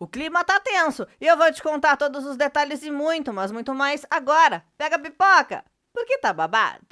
O clima tá tenso e eu vou te contar todos os detalhes e muito, mas muito mais agora. Pega a pipoca, porque tá babado.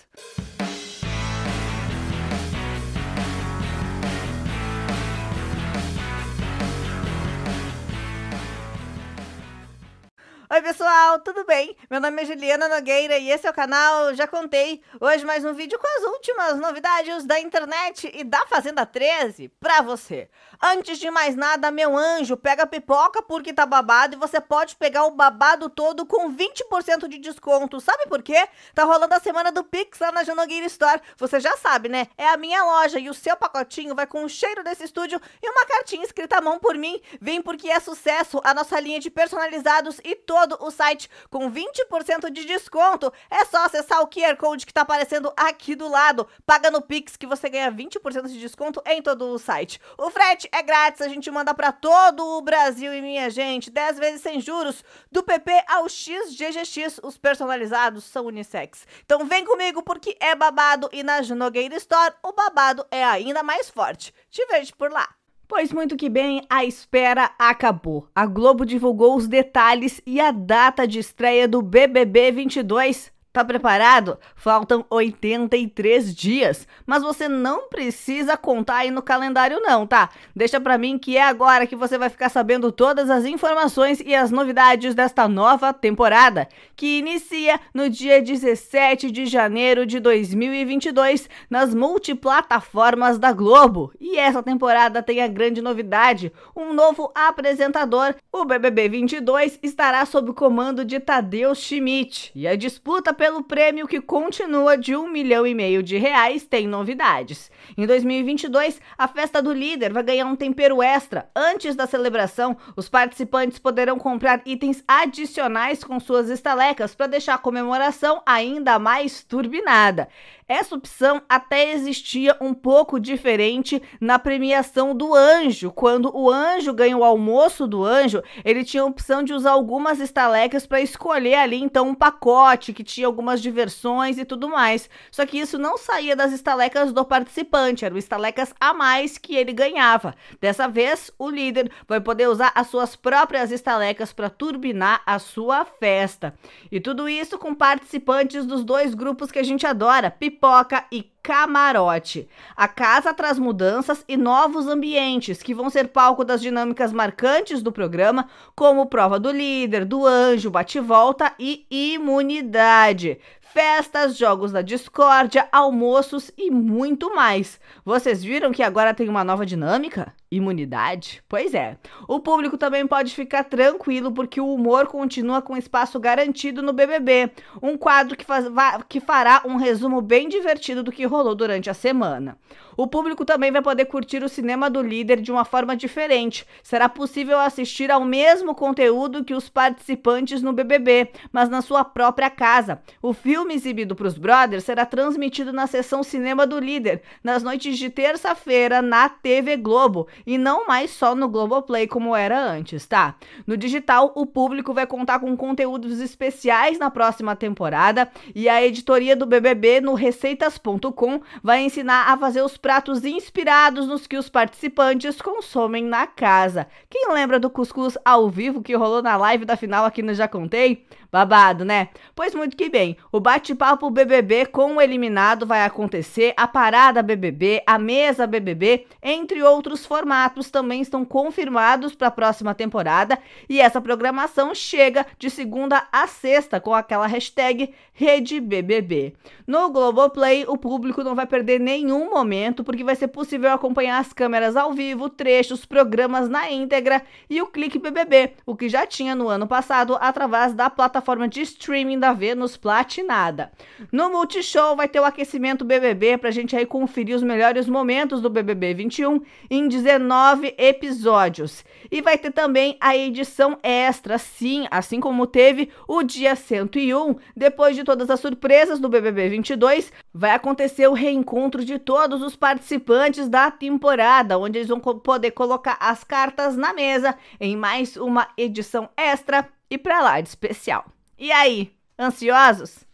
Oi, pessoal, tudo bem? Meu nome é Juliana Nogueira e esse é o canal Já Contei. Hoje mais um vídeo com as últimas novidades da internet e da Fazenda 13 pra você. Antes de mais nada, meu anjo, pega pipoca porque tá babado e você pode pegar o babado todo com 20% de desconto. Sabe por quê? Tá rolando a semana do Pix lá na Janogueira Store. Você já sabe, né? É a minha loja e o seu pacotinho vai com o cheiro desse estúdio e uma cartinha escrita à mão por mim. Vem porque é sucesso a nossa linha de personalizados e todo todo o site com 20% de desconto. É só acessar o QR Code que tá aparecendo aqui do lado. Paga no Pix que você ganha 20% de desconto em todo o site. O frete é grátis, a gente manda para todo o Brasil e minha gente, 10 vezes sem juros, do PP ao XGGX, os personalizados são unissex. Então vem comigo porque é babado e na Nogueira Store o babado é ainda mais forte. Te vejo por lá. Pois muito que bem, a espera acabou. A Globo divulgou os detalhes e a data de estreia do BBB 22. Tá preparado? Faltam 83 dias, mas você não precisa contar aí no calendário não, tá? Deixa para mim que é agora que você vai ficar sabendo todas as informações e as novidades desta nova temporada, que inicia no dia 17 de janeiro de 2022 nas multiplataformas da Globo. E essa temporada tem a grande novidade, um novo apresentador. O BBB 22 estará sob o comando de Tadeu Schmidt e a disputa pelo pelo prêmio que continua de um milhão e meio de reais, tem novidades. Em 2022, a festa do líder vai ganhar um tempero extra. Antes da celebração, os participantes poderão comprar itens adicionais com suas estalecas para deixar a comemoração ainda mais turbinada. Essa opção até existia um pouco diferente na premiação do anjo. Quando o anjo ganha o almoço do anjo, ele tinha a opção de usar algumas estalecas para escolher ali então um pacote que tinha algumas diversões e tudo mais. Só que isso não saía das estalecas do participante, eram estalecas a mais que ele ganhava. Dessa vez, o líder vai poder usar as suas próprias estalecas para turbinar a sua festa. E tudo isso com participantes dos dois grupos que a gente adora, pipoca e camarote. A casa traz mudanças e novos ambientes que vão ser palco das dinâmicas marcantes do programa, como prova do líder, do anjo, bate-volta e imunidade festas, jogos da discórdia, almoços e muito mais. Vocês viram que agora tem uma nova dinâmica? Imunidade? Pois é. O público também pode ficar tranquilo porque o humor continua com espaço garantido no BBB, um quadro que, faz, que fará um resumo bem divertido do que rolou durante a semana. O público também vai poder curtir o cinema do líder de uma forma diferente. Será possível assistir ao mesmo conteúdo que os participantes no BBB, mas na sua própria casa. O filme exibido para os brothers será transmitido na sessão Cinema do Líder, nas noites de terça-feira na TV Globo, e não mais só no Globoplay como era antes, tá? No digital, o público vai contar com conteúdos especiais na próxima temporada e a editoria do BBB no receitas.com vai ensinar a fazer os pratos inspirados nos que os participantes consomem na casa. Quem lembra do cuscuz ao vivo que rolou na live da final aqui no Já Contei? Babado, né? Pois muito que bem. O bate-papo BBB com o eliminado vai acontecer, a parada BBB, a mesa BBB, entre outros formatos também estão confirmados para a próxima temporada e essa programação chega de segunda a sexta com aquela hashtag RedeBBB. No Globoplay, o público não vai perder nenhum momento porque vai ser possível acompanhar as câmeras ao vivo, trechos, programas na íntegra e o Clique BBB, o que já tinha no ano passado através da plataforma plataforma de streaming da Vênus Platinada. No Multishow vai ter o aquecimento BBB para a gente aí conferir os melhores momentos do BBB 21 em 19 episódios. E vai ter também a edição extra, sim, assim como teve o dia 101, depois de todas as surpresas do BBB 22, vai acontecer o reencontro de todos os participantes da temporada, onde eles vão poder colocar as cartas na mesa em mais uma edição extra e para lá de especial. E aí, ansiosos?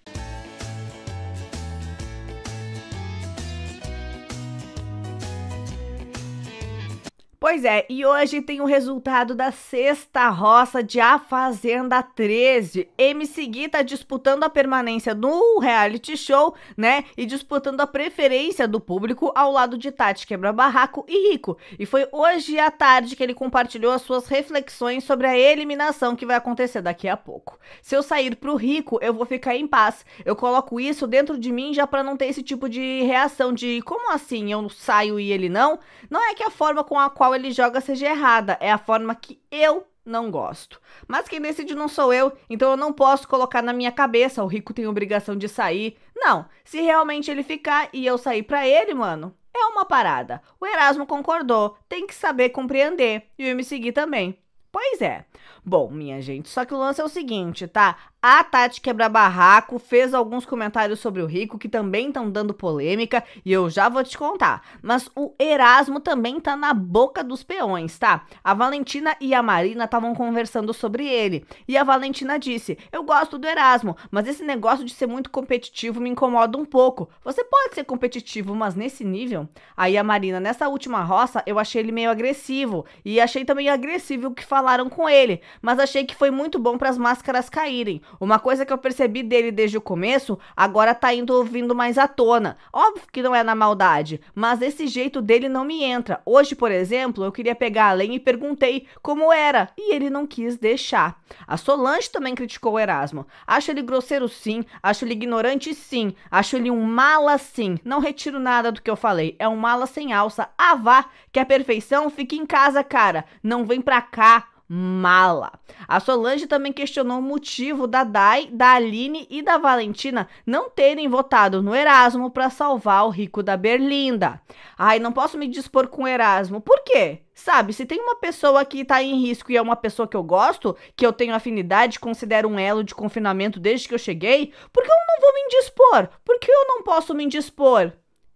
Pois é, e hoje tem o resultado da sexta roça de A Fazenda 13. MC Gui tá disputando a permanência no reality show, né? E disputando a preferência do público ao lado de Tati Quebra Barraco e Rico. E foi hoje à tarde que ele compartilhou as suas reflexões sobre a eliminação que vai acontecer daqui a pouco. Se eu sair pro Rico, eu vou ficar em paz. Eu coloco isso dentro de mim já para não ter esse tipo de reação de como assim eu saio e ele não? Não é que a forma com a qual ele joga seja errada, é a forma que eu não gosto. Mas quem decide não sou eu, então eu não posso colocar na minha cabeça o rico tem obrigação de sair. Não, se realmente ele ficar e eu sair para ele, mano, é uma parada. O Erasmo concordou, tem que saber compreender e o me seguir também. Pois é, Bom, minha gente, só que o lance é o seguinte, tá? A Tati Quebra Barraco fez alguns comentários sobre o Rico que também estão dando polêmica e eu já vou te contar. Mas o Erasmo também tá na boca dos peões, tá? A Valentina e a Marina estavam conversando sobre ele. E a Valentina disse: Eu gosto do Erasmo, mas esse negócio de ser muito competitivo me incomoda um pouco. Você pode ser competitivo, mas nesse nível? Aí a Marina, nessa última roça, eu achei ele meio agressivo. E achei também agressivo o que falaram com ele mas achei que foi muito bom para as máscaras caírem. Uma coisa que eu percebi dele desde o começo, agora tá indo ouvindo mais à tona. Óbvio que não é na maldade, mas esse jeito dele não me entra. Hoje, por exemplo, eu queria pegar a lenha e perguntei como era, e ele não quis deixar. A Solange também criticou o Erasmo. Acho ele grosseiro sim, acho ele ignorante sim, acho ele um mala sim. Não retiro nada do que eu falei, é um mala sem alça. Ah vá, que a perfeição fique em casa, cara. Não vem pra cá mala. A Solange também questionou o motivo da Dai, da Aline e da Valentina não terem votado no Erasmo para salvar o rico da Berlinda. Ai, não posso me dispor com o Erasmo. Por quê? Sabe, se tem uma pessoa que está em risco e é uma pessoa que eu gosto, que eu tenho afinidade, considero um elo de confinamento desde que eu cheguei, por que eu não vou me indispor? Por que eu não posso me indispor?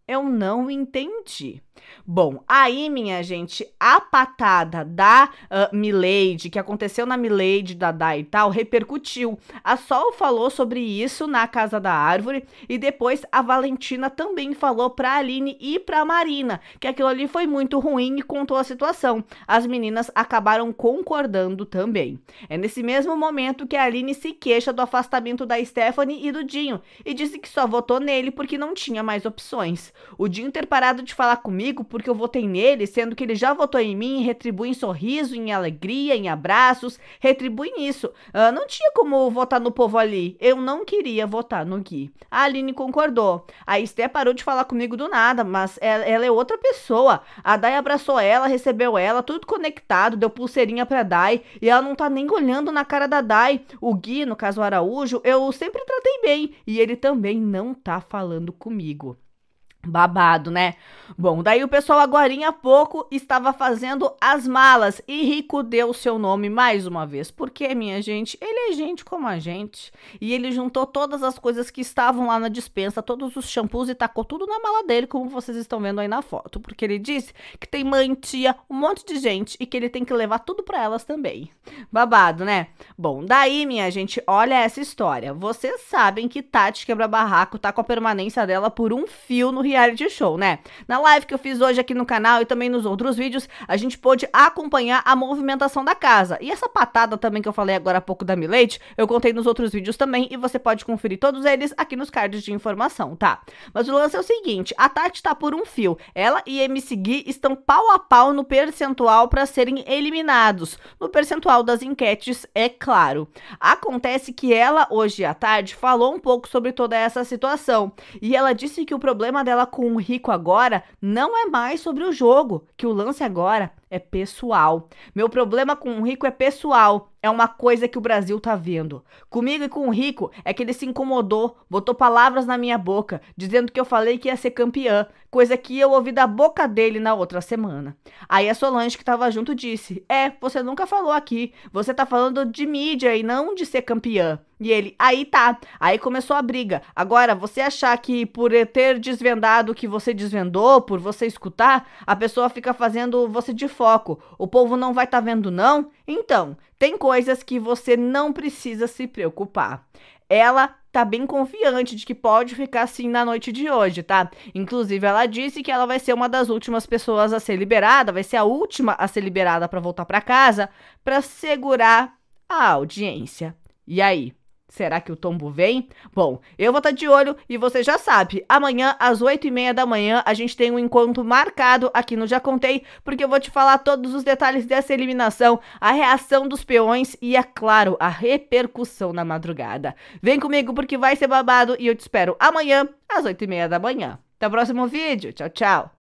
Eu não entendi. Bom, aí, minha gente, a patada da uh, Milady, que aconteceu na Milady, Dai e tal, repercutiu. A Sol falou sobre isso na Casa da Árvore e depois a Valentina também falou pra Aline e pra Marina que aquilo ali foi muito ruim e contou a situação. As meninas acabaram concordando também. É nesse mesmo momento que a Aline se queixa do afastamento da Stephanie e do Dinho e disse que só votou nele porque não tinha mais opções. O Dinho ter parado de falar comigo porque eu votei nele, sendo que ele já votou em mim retribui em sorriso, em alegria, em abraços, retribui nisso. Uh, ah, não tinha como votar no povo ali. Eu não queria votar no Gui. A Aline concordou. A Esté parou de falar comigo do nada, mas ela, é, ela, é outra pessoa. A Dai abraçou ela, recebeu ela, tudo conectado, deu pulseirinha pra Dai e ela não tá nem olhando na cara da Dai. O Gui, no caso o Araújo, eu sempre tratei bem e ele também não tá falando comigo. Babado, né? Bom, daí o pessoal agora há pouco estava fazendo as malas e Rico deu o seu nome mais uma vez, porque minha gente, ele é gente como a gente e ele juntou todas as coisas que estavam lá na dispensa, todos os shampoos e tacou tudo na mala dele, como vocês estão vendo aí na foto, porque ele disse que tem mãe, tia, um monte de gente e que ele tem que levar tudo para elas também. Babado, né? Bom, daí minha gente, olha essa história. Vocês sabem que Tati quebra barraco tá com a permanência dela por um fio no Rio reality show, né? Na live que eu fiz hoje aqui no canal e também nos outros vídeos, a gente pôde acompanhar a movimentação da casa. E essa patada também que eu falei agora há pouco da Milete, eu contei nos outros vídeos também e você pode conferir todos eles aqui nos cards de informação, tá? Mas o lance é o seguinte, a Tati tá por um fio. Ela e MC Gui estão pau a pau no percentual para serem eliminados. No percentual das enquetes, é claro. Acontece que ela, hoje à tarde, falou um pouco sobre toda essa situação. E ela disse que o problema dela com o rico agora não é mais sobre o jogo, que o lance agora é pessoal. Meu problema com o rico é pessoal, é uma coisa que o Brasil tá vendo. Comigo e com o rico é que ele se incomodou, botou palavras na minha boca, dizendo que eu falei que ia ser campeã, coisa que eu ouvi da boca dele na outra semana. Aí a Solange que tava junto disse: "É, você nunca falou aqui, você tá falando de mídia e não de ser campeã". E ele, aí tá. Aí começou a briga. Agora, você achar que por ter desvendado o que você desvendou, por você escutar, a pessoa fica fazendo você de foco. O povo não vai estar tá vendo, não? Então, tem coisas que você não precisa se preocupar. Ela tá bem confiante de que pode ficar assim na noite de hoje, tá? Inclusive, ela disse que ela vai ser uma das últimas pessoas a ser liberada, vai ser a última a ser liberada para voltar para casa, para segurar a audiência. E aí? Será que o tombo vem? Bom, eu vou estar tá de olho e você já sabe. Amanhã, às 8h30 da manhã, a gente tem um encontro marcado aqui no Já Contei, porque eu vou te falar todos os detalhes dessa eliminação, a reação dos peões e, é claro, a repercussão na madrugada. Vem comigo porque vai ser babado e eu te espero amanhã, às 8h30 da manhã. Até o próximo vídeo. Tchau, tchau.